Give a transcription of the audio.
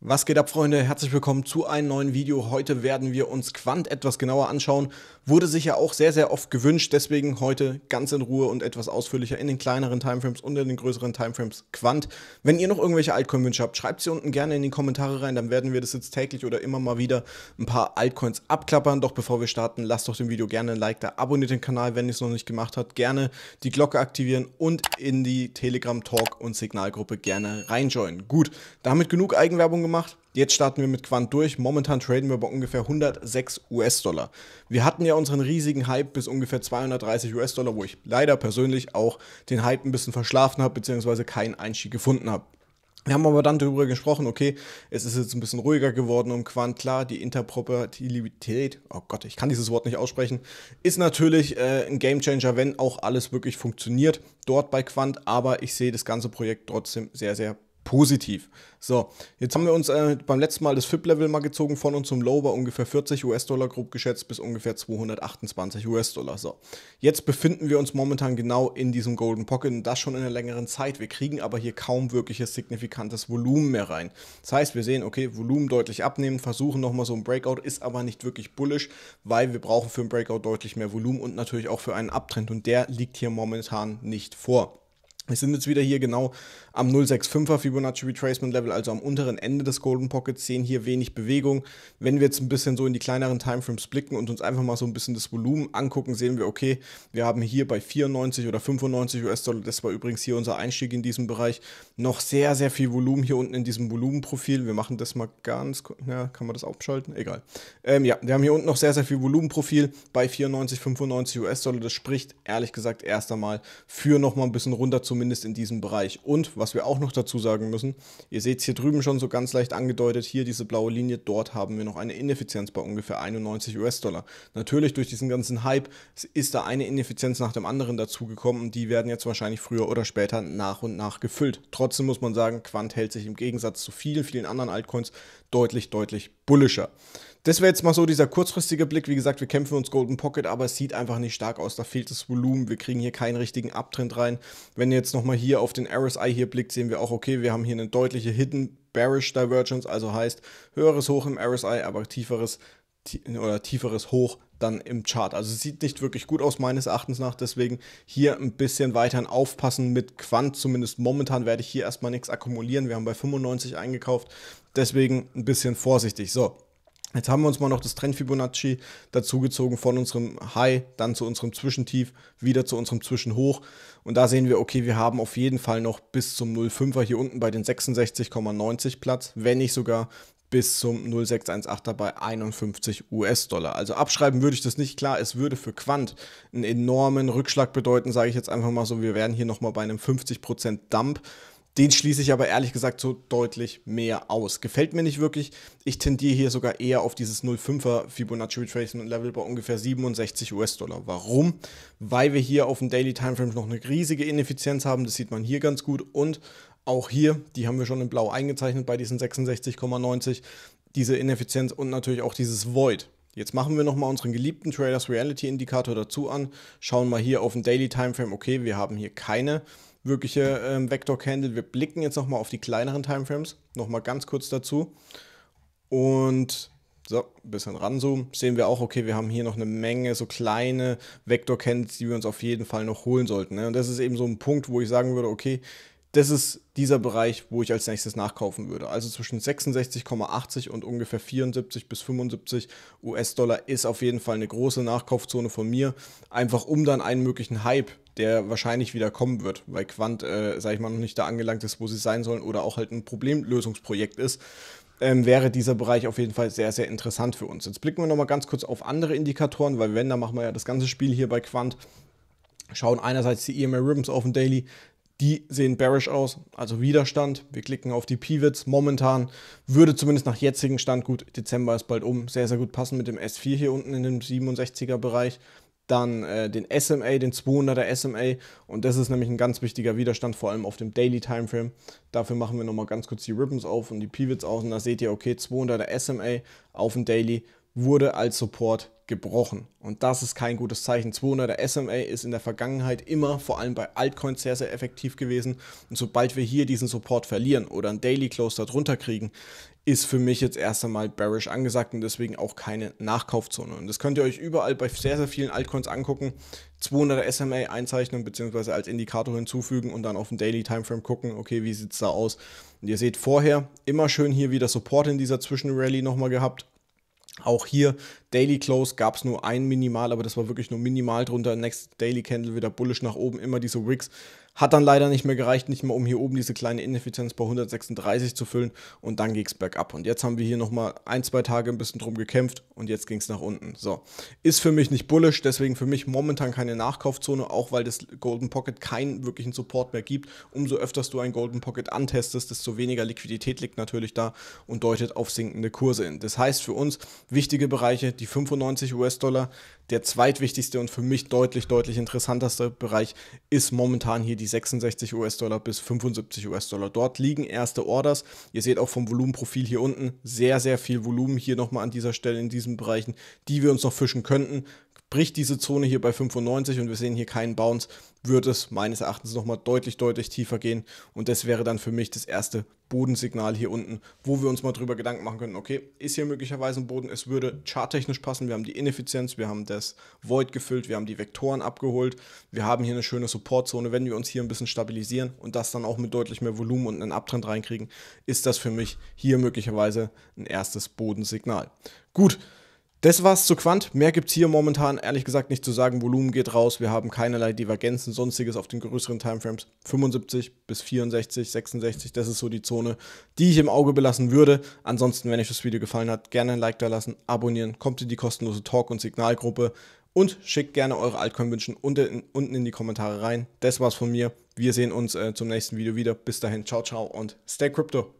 Was geht ab, Freunde? Herzlich willkommen zu einem neuen Video. Heute werden wir uns Quant etwas genauer anschauen. Wurde sich ja auch sehr, sehr oft gewünscht, deswegen heute ganz in Ruhe und etwas ausführlicher in den kleineren Timeframes und in den größeren Timeframes Quant. Wenn ihr noch irgendwelche Altcoin-Wünsche habt, schreibt sie unten gerne in die Kommentare rein, dann werden wir das jetzt täglich oder immer mal wieder ein paar Altcoins abklappern. Doch bevor wir starten, lasst doch dem Video gerne ein Like da, abonniert den Kanal, wenn ihr es noch nicht gemacht habt, gerne die Glocke aktivieren und in die Telegram-Talk- und Signalgruppe gerne reinjoinen. Gut, damit genug Eigenwerbung gemacht. Jetzt starten wir mit Quant durch. Momentan traden wir bei ungefähr 106 US-Dollar. Wir hatten ja unseren riesigen Hype bis ungefähr 230 US-Dollar, wo ich leider persönlich auch den Hype ein bisschen verschlafen habe, beziehungsweise keinen Einstieg gefunden habe. Wir haben aber dann darüber gesprochen, okay, es ist jetzt ein bisschen ruhiger geworden um Quant. Klar, die Interpropabilität, oh Gott, ich kann dieses Wort nicht aussprechen, ist natürlich äh, ein Gamechanger, wenn auch alles wirklich funktioniert dort bei Quant. Aber ich sehe das ganze Projekt trotzdem sehr, sehr positiv. So, jetzt haben wir uns äh, beim letzten Mal das FIP-Level mal gezogen von uns zum Low bei ungefähr 40 US-Dollar grob geschätzt bis ungefähr 228 US-Dollar. So, jetzt befinden wir uns momentan genau in diesem Golden Pocket und das schon in einer längeren Zeit. Wir kriegen aber hier kaum wirkliches signifikantes Volumen mehr rein. Das heißt, wir sehen, okay, Volumen deutlich abnehmen, versuchen nochmal so ein Breakout, ist aber nicht wirklich bullish, weil wir brauchen für ein Breakout deutlich mehr Volumen und natürlich auch für einen Abtrend und der liegt hier momentan nicht vor. Wir sind jetzt wieder hier genau am 065er Fibonacci Retracement Level, also am unteren Ende des Golden Pockets, sehen hier wenig Bewegung. Wenn wir jetzt ein bisschen so in die kleineren Timeframes blicken und uns einfach mal so ein bisschen das Volumen angucken, sehen wir, okay, wir haben hier bei 94 oder 95 US-Dollar, das war übrigens hier unser Einstieg in diesem Bereich, noch sehr, sehr viel Volumen hier unten in diesem Volumenprofil. Wir machen das mal ganz, kurz, ja, kann man das abschalten? Egal. Ähm, ja, wir haben hier unten noch sehr, sehr viel Volumenprofil bei 94, 95 US-Dollar. Das spricht ehrlich gesagt erst einmal für nochmal ein bisschen runter zum zumindest in diesem Bereich. Und was wir auch noch dazu sagen müssen, ihr seht es hier drüben schon so ganz leicht angedeutet, hier diese blaue Linie, dort haben wir noch eine Ineffizienz bei ungefähr 91 US-Dollar. Natürlich durch diesen ganzen Hype ist da eine Ineffizienz nach dem anderen dazugekommen und die werden jetzt wahrscheinlich früher oder später nach und nach gefüllt. Trotzdem muss man sagen, Quant hält sich im Gegensatz zu vielen, vielen anderen Altcoins deutlich, deutlich bullischer. Das wäre jetzt mal so dieser kurzfristige Blick. Wie gesagt, wir kämpfen uns Golden Pocket, aber es sieht einfach nicht stark aus. Da fehlt das Volumen. Wir kriegen hier keinen richtigen Abtrend rein. Wenn ihr jetzt nochmal hier auf den RSI hier blickt, sehen wir auch, okay, wir haben hier eine deutliche Hidden Bearish Divergence, also heißt höheres Hoch im RSI, aber tieferes oder tieferes Hoch dann im Chart. Also es sieht nicht wirklich gut aus meines Erachtens nach, deswegen hier ein bisschen weiterhin aufpassen mit Quant, zumindest momentan werde ich hier erstmal nichts akkumulieren, wir haben bei 95 eingekauft, deswegen ein bisschen vorsichtig. So, Jetzt haben wir uns mal noch das Trend Fibonacci dazugezogen von unserem High, dann zu unserem Zwischentief, wieder zu unserem Zwischenhoch. Und da sehen wir, okay, wir haben auf jeden Fall noch bis zum 05er hier unten bei den 66,90 Platz, wenn nicht sogar bis zum 0618er bei 51 US-Dollar. Also abschreiben würde ich das nicht. Klar, es würde für Quant einen enormen Rückschlag bedeuten, sage ich jetzt einfach mal so. Wir wären hier nochmal bei einem 50% Dump. Den schließe ich aber ehrlich gesagt so deutlich mehr aus. Gefällt mir nicht wirklich. Ich tendiere hier sogar eher auf dieses 0,5er Fibonacci Retracement Level bei ungefähr 67 US-Dollar. Warum? Weil wir hier auf dem Daily Timeframe noch eine riesige Ineffizienz haben. Das sieht man hier ganz gut. Und auch hier, die haben wir schon in Blau eingezeichnet bei diesen 66,90. Diese Ineffizienz und natürlich auch dieses Void. Jetzt machen wir nochmal unseren geliebten Traders Reality Indikator dazu an, schauen mal hier auf den Daily Timeframe, okay, wir haben hier keine wirkliche ähm, Vector-Candle. Wir blicken jetzt nochmal auf die kleineren Timeframes, nochmal ganz kurz dazu. Und so, ein bisschen ranzoomen, sehen wir auch, okay, wir haben hier noch eine Menge so kleine Vector-Candles, die wir uns auf jeden Fall noch holen sollten. Ne? Und das ist eben so ein Punkt, wo ich sagen würde, okay, das ist dieser Bereich, wo ich als nächstes nachkaufen würde. Also zwischen 66,80 und ungefähr 74 bis 75 US-Dollar ist auf jeden Fall eine große Nachkaufzone von mir, einfach um dann einen möglichen Hype der wahrscheinlich wieder kommen wird, weil Quant, äh, sage ich mal, noch nicht da angelangt ist, wo sie sein sollen oder auch halt ein Problemlösungsprojekt ist, ähm, wäre dieser Bereich auf jeden Fall sehr, sehr interessant für uns. Jetzt blicken wir nochmal ganz kurz auf andere Indikatoren, weil wenn, dann machen wir ja das ganze Spiel hier bei Quant, schauen einerseits die EMA Ribbons auf den Daily, die sehen bearish aus, also Widerstand. Wir klicken auf die Pivots. Momentan würde zumindest nach jetzigem Stand, gut, Dezember ist bald um, sehr, sehr gut passen mit dem S4 hier unten in dem 67er Bereich dann äh, den SMA, den 200er SMA und das ist nämlich ein ganz wichtiger Widerstand, vor allem auf dem Daily Timeframe. Dafür machen wir nochmal ganz kurz die Ribbons auf und die Pivots aus und da seht ihr, okay, 200er SMA auf dem Daily wurde als Support gebrochen. Und das ist kein gutes Zeichen. 200er SMA ist in der Vergangenheit immer, vor allem bei Altcoins, sehr, sehr effektiv gewesen. Und sobald wir hier diesen Support verlieren oder ein Daily Close darunter kriegen, ist für mich jetzt erst einmal bearish angesagt und deswegen auch keine Nachkaufzone. Und das könnt ihr euch überall bei sehr, sehr vielen Altcoins angucken. 200er SMA einzeichnen bzw. als Indikator hinzufügen und dann auf den Daily Timeframe gucken, okay, wie sieht es da aus. Und ihr seht vorher immer schön hier wieder Support in dieser Zwischenrally nochmal gehabt auch hier Daily Close gab es nur ein Minimal, aber das war wirklich nur minimal drunter. Next Daily Candle wieder bullish nach oben, immer diese Wicks. Hat dann leider nicht mehr gereicht, nicht mehr um hier oben diese kleine Ineffizienz bei 136 zu füllen und dann ging es bergab. Und jetzt haben wir hier nochmal ein, zwei Tage ein bisschen drum gekämpft und jetzt ging es nach unten. So, ist für mich nicht bullish, deswegen für mich momentan keine Nachkaufzone, auch weil das Golden Pocket keinen wirklichen Support mehr gibt. Umso öfters du ein Golden Pocket antestest, desto weniger Liquidität liegt natürlich da und deutet auf sinkende Kurse hin. Das heißt für uns wichtige Bereiche, die 95 US-Dollar, der zweitwichtigste und für mich deutlich, deutlich interessanteste Bereich ist momentan hier die die 66 US-Dollar bis 75 US-Dollar. Dort liegen erste Orders. Ihr seht auch vom Volumenprofil hier unten sehr, sehr viel Volumen hier nochmal an dieser Stelle in diesen Bereichen, die wir uns noch fischen könnten bricht diese Zone hier bei 95 und wir sehen hier keinen Bounce, wird es meines Erachtens nochmal deutlich, deutlich tiefer gehen. Und das wäre dann für mich das erste Bodensignal hier unten, wo wir uns mal drüber Gedanken machen können, okay, ist hier möglicherweise ein Boden, es würde charttechnisch passen, wir haben die Ineffizienz, wir haben das Void gefüllt, wir haben die Vektoren abgeholt, wir haben hier eine schöne Supportzone, wenn wir uns hier ein bisschen stabilisieren und das dann auch mit deutlich mehr Volumen und einen Abtrend reinkriegen, ist das für mich hier möglicherweise ein erstes Bodensignal. Gut, das war's zu Quant. Mehr gibt's hier momentan ehrlich gesagt nicht zu sagen. Volumen geht raus. Wir haben keinerlei Divergenzen, sonstiges auf den größeren Timeframes. 75 bis 64, 66, das ist so die Zone, die ich im Auge belassen würde. Ansonsten, wenn euch das Video gefallen hat, gerne ein Like da lassen, abonnieren, kommt in die kostenlose Talk- und Signalgruppe und schickt gerne eure Altcoin-Wünschen unten in die Kommentare rein. Das war's von mir. Wir sehen uns äh, zum nächsten Video wieder. Bis dahin, ciao, ciao und stay crypto.